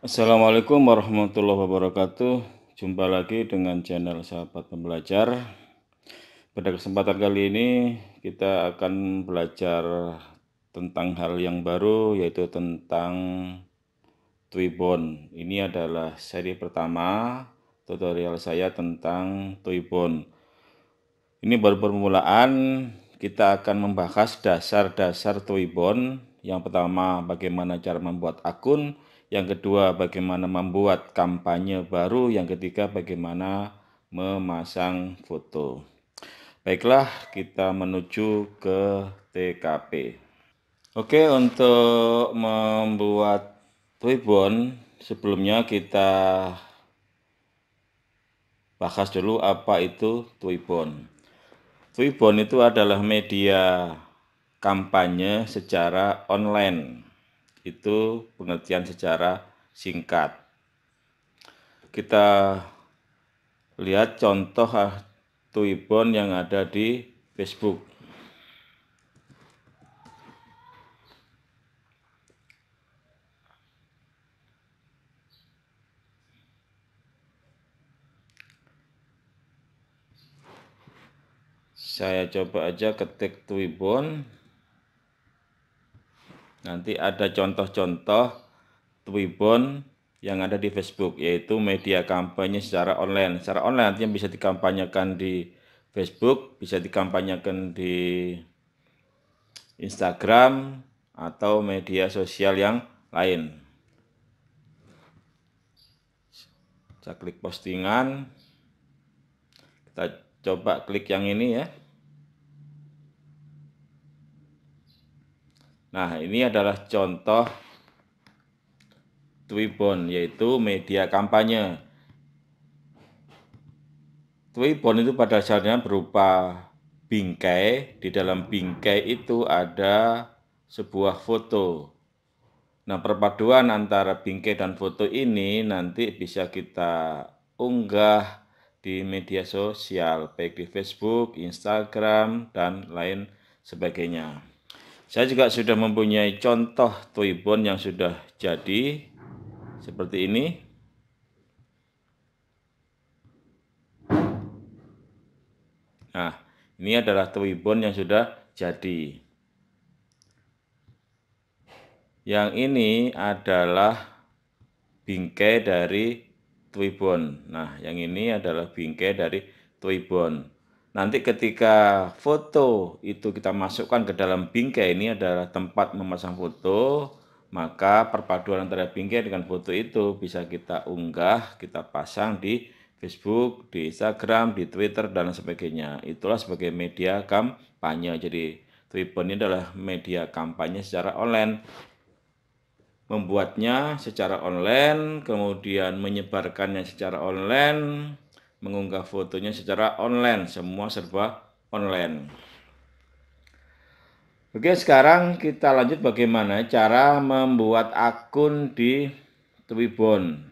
Assalamualaikum warahmatullahi wabarakatuh. Jumpa lagi dengan channel Sahabat Pembelajar. Pada kesempatan kali ini kita akan belajar tentang hal yang baru yaitu tentang Twibbon. Ini adalah seri pertama tutorial saya tentang Twibbon. Ini baru permulaan, kita akan membahas dasar-dasar Twibbon. Yang pertama, bagaimana cara membuat akun yang kedua bagaimana membuat kampanye baru, yang ketiga bagaimana memasang foto. Baiklah, kita menuju ke TKP. Oke, untuk membuat ribbon sebelumnya kita bahas dulu apa itu twibbon. Twibbon itu adalah media kampanye secara online itu pengertian secara singkat. Kita lihat contoh ah, tuibon yang ada di Facebook. Saya coba aja ketik Twibbon nanti ada contoh-contoh Twibbon yang ada di Facebook yaitu media kampanye secara online. Secara online artinya bisa dikampanyekan di Facebook, bisa dikampanyekan di Instagram atau media sosial yang lain. Saya klik postingan. Kita coba klik yang ini ya. Nah, ini adalah contoh Twibbon yaitu media kampanye. Twibbon itu pada dasarnya berupa bingkai, di dalam bingkai itu ada sebuah foto. Nah, perpaduan antara bingkai dan foto ini nanti bisa kita unggah di media sosial, baik di Facebook, Instagram, dan lain sebagainya. Saya juga sudah mempunyai contoh toibon yang sudah jadi seperti ini. Nah, ini adalah toibon yang sudah jadi. Yang ini adalah bingkai dari toibon. Nah, yang ini adalah bingkai dari toibon. Nanti ketika foto itu kita masukkan ke dalam bingkai ini adalah tempat memasang foto, maka perpaduan antara bingkai dengan foto itu bisa kita unggah, kita pasang di Facebook, di Instagram, di Twitter dan sebagainya. Itulah sebagai media kampanye. Jadi Twitter ini adalah media kampanye secara online. Membuatnya secara online, kemudian menyebarkannya secara online, mengunggah fotonya secara online, semua serba online. Oke, sekarang kita lanjut bagaimana cara membuat akun di Twibbon.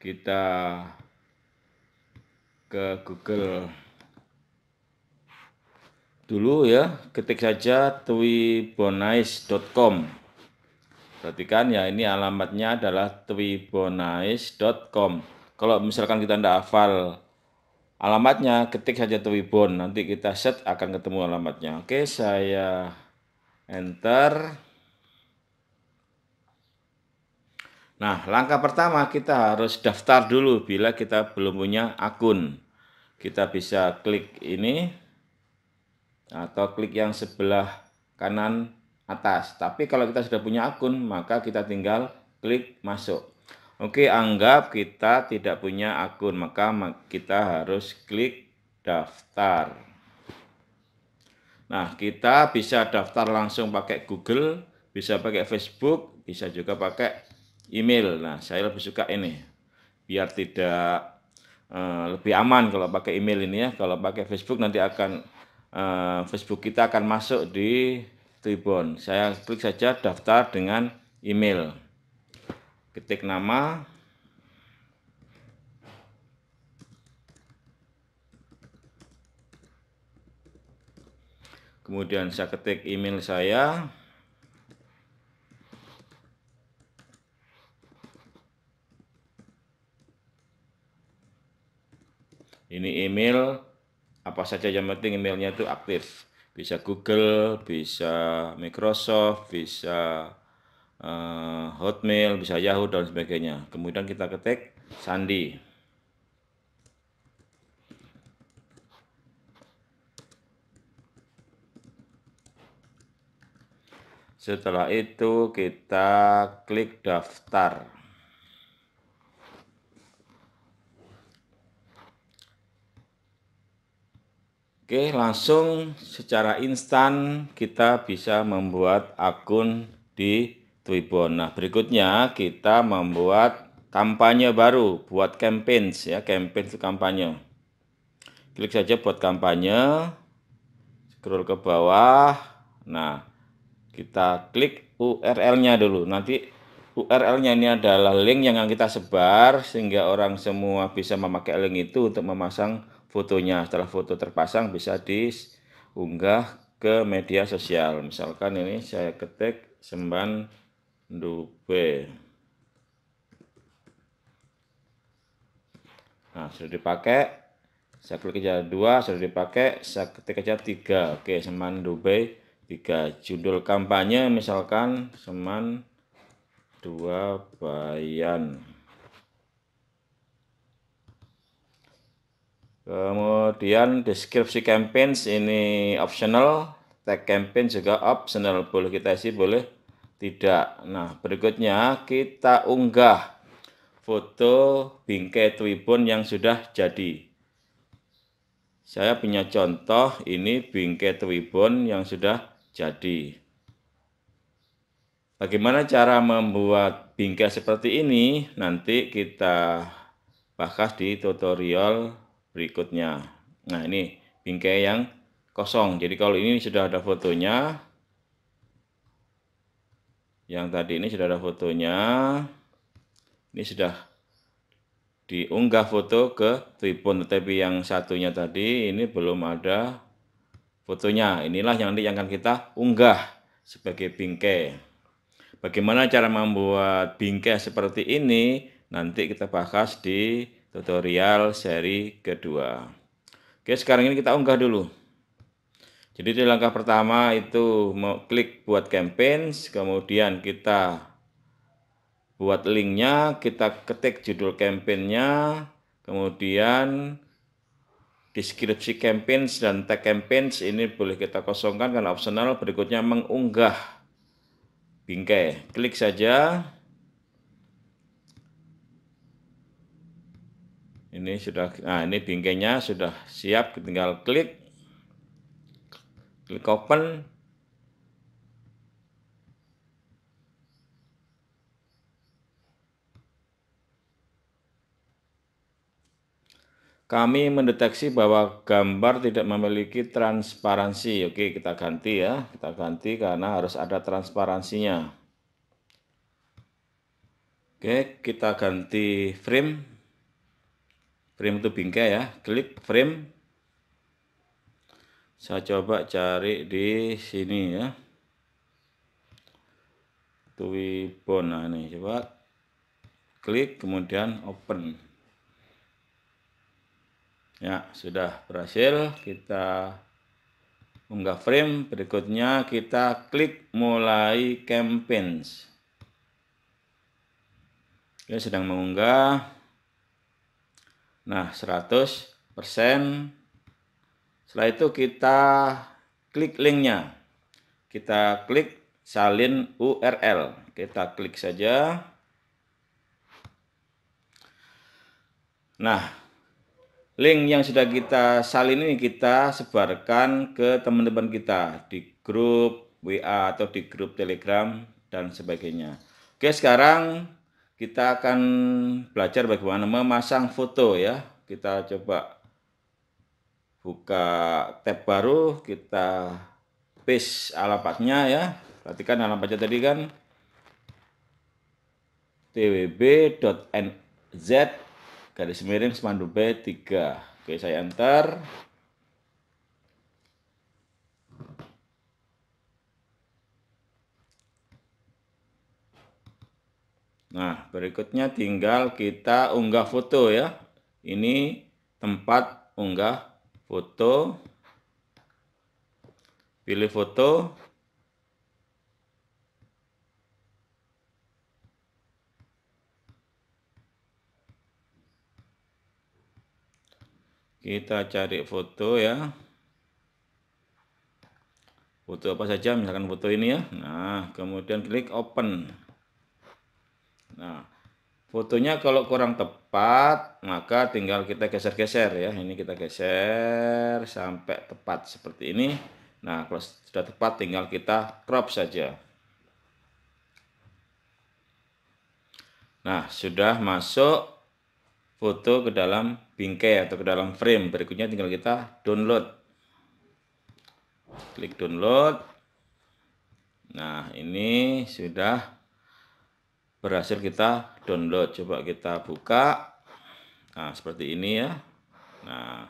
Kita ke Google dulu ya, ketik saja twibbonice.com. Perhatikan ya ini alamatnya adalah twibonais.com. Kalau misalkan kita tidak hafal alamatnya, ketik saja twibon. Nanti kita set akan ketemu alamatnya. Oke, saya enter. Nah, langkah pertama kita harus daftar dulu bila kita belum punya akun. Kita bisa klik ini atau klik yang sebelah kanan atas. Tapi kalau kita sudah punya akun, maka kita tinggal klik masuk. Oke, anggap kita tidak punya akun, maka kita harus klik daftar. Nah, kita bisa daftar langsung pakai Google, bisa pakai Facebook, bisa juga pakai email. Nah, saya lebih suka ini, biar tidak uh, lebih aman kalau pakai email ini ya. Kalau pakai Facebook nanti akan uh, Facebook kita akan masuk di Tribun. Saya klik saja daftar dengan email. Ketik nama, kemudian saya ketik email saya ini email apa saja yang penting emailnya itu aktif bisa Google, bisa Microsoft, bisa uh, Hotmail, bisa Yahoo dan sebagainya. Kemudian kita ketik sandi. Setelah itu kita klik daftar. Oke, langsung secara instan kita bisa membuat akun di Twibbon. Nah, berikutnya kita membuat kampanye baru, buat campaigns ya, campaign itu kampanye. Klik saja buat kampanye, scroll ke bawah. Nah, kita klik URL-nya dulu. Nanti URL-nya ini adalah link yang akan kita sebar sehingga orang semua bisa memakai link itu untuk memasang fotonya. Setelah foto terpasang bisa diunggah ke media sosial. Misalkan ini saya ketik semban dupe. Nah, sudah dipakai. Saya klik aja dua, sudah dipakai. Saya ketik aja tiga. Oke, seman dupe tiga. Judul kampanye misalkan seman dua bayan. Kemudian deskripsi campaign ini optional, tag campaign juga optional, boleh kita isi, boleh tidak. Nah, berikutnya kita unggah foto bingkai Twibbon yang sudah jadi. Saya punya contoh ini bingkai Twibbon yang sudah jadi. Bagaimana cara membuat bingkai seperti ini? Nanti kita bahas di tutorial berikutnya. Nah, ini bingkai yang kosong. Jadi kalau ini sudah ada fotonya, yang tadi ini sudah ada fotonya, ini sudah diunggah foto ke Tribun, tetapi yang satunya tadi ini belum ada fotonya. Inilah yang nanti yang akan kita unggah sebagai bingkai. Bagaimana cara membuat bingkai seperti ini, nanti kita bahas di tutorial seri kedua. Oke, sekarang ini kita unggah dulu. Jadi di langkah pertama itu mau klik buat campaigns, kemudian kita buat linknya, kita ketik judul campaignnya, kemudian deskripsi campaigns dan tag campaigns ini boleh kita kosongkan karena opsional berikutnya mengunggah bingkai klik saja ini sudah nah ini bingkainya sudah siap tinggal klik klik open Kami mendeteksi bahwa gambar tidak memiliki transparansi. Oke, kita ganti ya. Kita ganti karena harus ada transparansinya. Oke, kita ganti frame frame itu bingkai ya klik frame saya coba cari di sini ya Twibbon nah ini coba klik kemudian open ya sudah berhasil kita unggah frame berikutnya kita klik mulai campaigns ya sedang mengunggah Nah, 100%. Setelah itu kita klik linknya. Kita klik salin URL. Kita klik saja. Nah, link yang sudah kita salin ini kita sebarkan ke teman-teman kita di grup WA atau di grup Telegram dan sebagainya. Oke, sekarang kita akan belajar bagaimana memasang foto ya. Kita coba buka tab baru, kita paste alamatnya ya. Perhatikan alamatnya tadi kan twb.nz garis miring semandu B3. Oke, saya enter. Nah, berikutnya tinggal kita unggah foto ya. Ini tempat unggah foto. Pilih foto. Kita cari foto ya. Foto apa saja, misalkan foto ini ya. Nah, kemudian klik open. Fotonya kalau kurang tepat, maka tinggal kita geser-geser ya. Ini kita geser sampai tepat seperti ini. Nah, kalau sudah tepat tinggal kita crop saja. Nah, sudah masuk foto ke dalam bingkai atau ke dalam frame. Berikutnya tinggal kita download. Klik download. Nah, ini sudah berhasil kita download. Coba kita buka. Nah, seperti ini ya. Nah,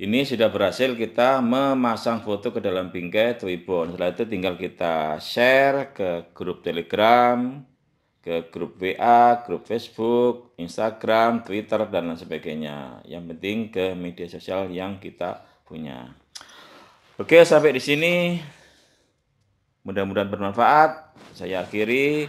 ini sudah berhasil kita memasang foto ke dalam bingkai Twibbon. Setelah itu tinggal kita share ke grup Telegram, ke grup WA, grup Facebook, Instagram, Twitter, dan lain sebagainya. Yang penting ke media sosial yang kita punya. Oke, sampai di sini. Mudah-mudahan bermanfaat. Saya akhiri.